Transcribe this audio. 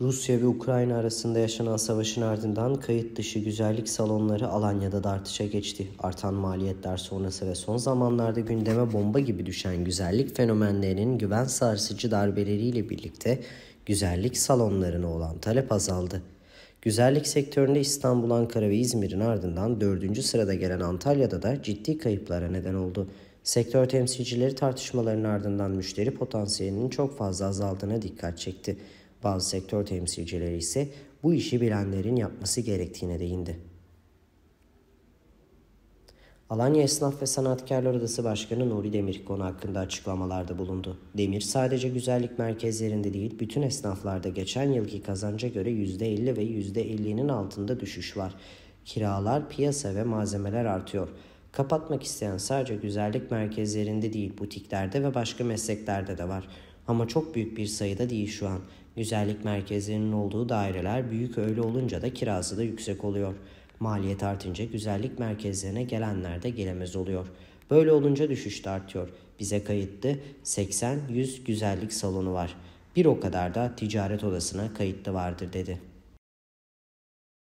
Rusya ve Ukrayna arasında yaşanan savaşın ardından kayıt dışı güzellik salonları Alanya'da da artışa geçti. Artan maliyetler sonrası ve son zamanlarda gündeme bomba gibi düşen güzellik fenomenlerinin güven sarsıcı darbeleriyle birlikte güzellik salonlarına olan talep azaldı. Güzellik sektöründe İstanbul, Ankara ve İzmir'in ardından dördüncü sırada gelen Antalya'da da ciddi kayıplara neden oldu. Sektör temsilcileri tartışmaların ardından müşteri potansiyelinin çok fazla azaldığına dikkat çekti. Bazı sektör temsilcileri ise bu işi bilenlerin yapması gerektiğine değindi. Alanya Esnaf ve Sanatkarlar Odası Başkanı Nuri Demir konu hakkında açıklamalarda bulundu. Demir sadece güzellik merkezlerinde değil bütün esnaflarda geçen yılki kazanca göre %50 ve %50'nin altında düşüş var. Kiralar, piyasa ve malzemeler artıyor. Kapatmak isteyen sadece güzellik merkezlerinde değil butiklerde ve başka mesleklerde de var. Ama çok büyük bir sayıda değil şu an. Güzellik merkezlerinin olduğu daireler büyük öyle olunca da kirası da yüksek oluyor. Maliyet artınca güzellik merkezlerine gelenler de gelemez oluyor. Böyle olunca düşüş de artıyor. Bize kayıtlı 80-100 güzellik salonu var. Bir o kadar da ticaret odasına kayıtlı vardır dedi.''